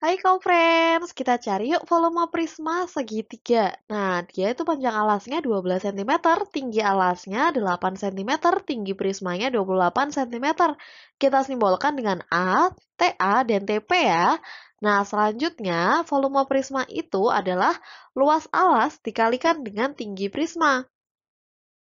Hai kaum friends, kita cari yuk volume prisma segitiga. Nah, dia itu panjang alasnya 12 cm, tinggi alasnya 8 cm, tinggi prismanya 28 cm. Kita simbolkan dengan A, TA, dan TP ya. Nah, selanjutnya volume prisma itu adalah luas alas dikalikan dengan tinggi prisma.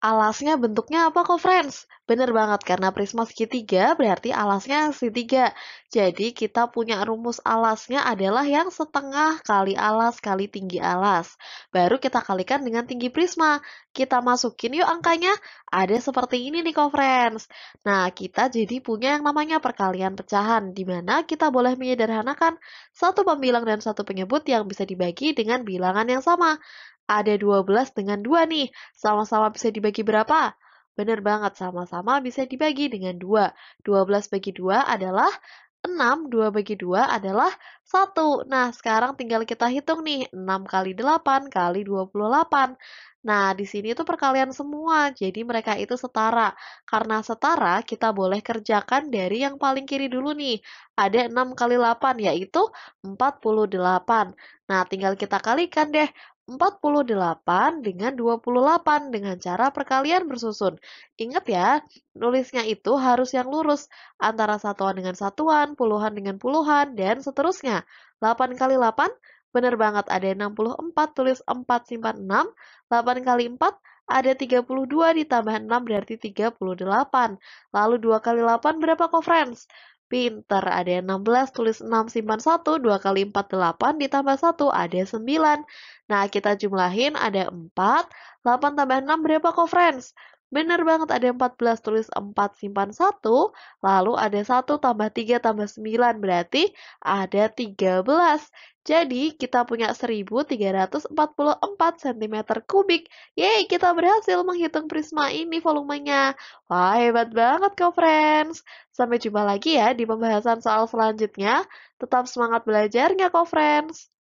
Alasnya bentuknya apa kok friends? Bener banget karena prisma segitiga berarti alasnya segitiga. Jadi kita punya rumus alasnya adalah yang setengah kali alas kali tinggi alas. Baru kita kalikan dengan tinggi prisma. Kita masukin yuk angkanya. Ada seperti ini nih kok friends. Nah kita jadi punya yang namanya perkalian pecahan. Dimana kita boleh menyederhanakan satu pembilang dan satu penyebut yang bisa dibagi dengan bilangan yang sama. Ada 12 dengan 2 nih. Sama-sama bisa dibagi berapa? Benar banget, sama-sama bisa dibagi dengan 2. 12 bagi 2 adalah 6, 2 bagi 2 adalah 1. Nah, sekarang tinggal kita hitung nih, 6 kali 8 kali 28. Nah, di sini itu perkalian semua, jadi mereka itu setara. Karena setara, kita boleh kerjakan dari yang paling kiri dulu nih. Ada 6 kali 8, yaitu 48. Nah, tinggal kita kalikan deh. 48 dengan 28 dengan cara perkalian bersusun. Ingat ya, nulisnya itu harus yang lurus antara satuan dengan satuan, puluhan dengan puluhan, dan seterusnya. 8 kali 8, benar banget ada 64, tulis 4 simpan 6. 8 kali 4, ada 32 ditambah 6 berarti 38. Lalu 2 kali 8 berapa kok friends? Pinter, ada yang 16, tulis 6, simpan 1, 2 kali 4, 8, ditambah 1, ada 9. Nah, kita jumlahin ada 4, 8 tambah 6 berapa kok, friends? benar banget ada 14, tulis 4 simpan 1, lalu ada 1 tambah 3 tambah 9, berarti ada 13. Jadi, kita punya 1344 cm kubik. Yeay, kita berhasil menghitung prisma ini volumenya. Wah, hebat banget kok, friends. Sampai jumpa lagi ya di pembahasan soal selanjutnya. Tetap semangat belajarnya kok, friends.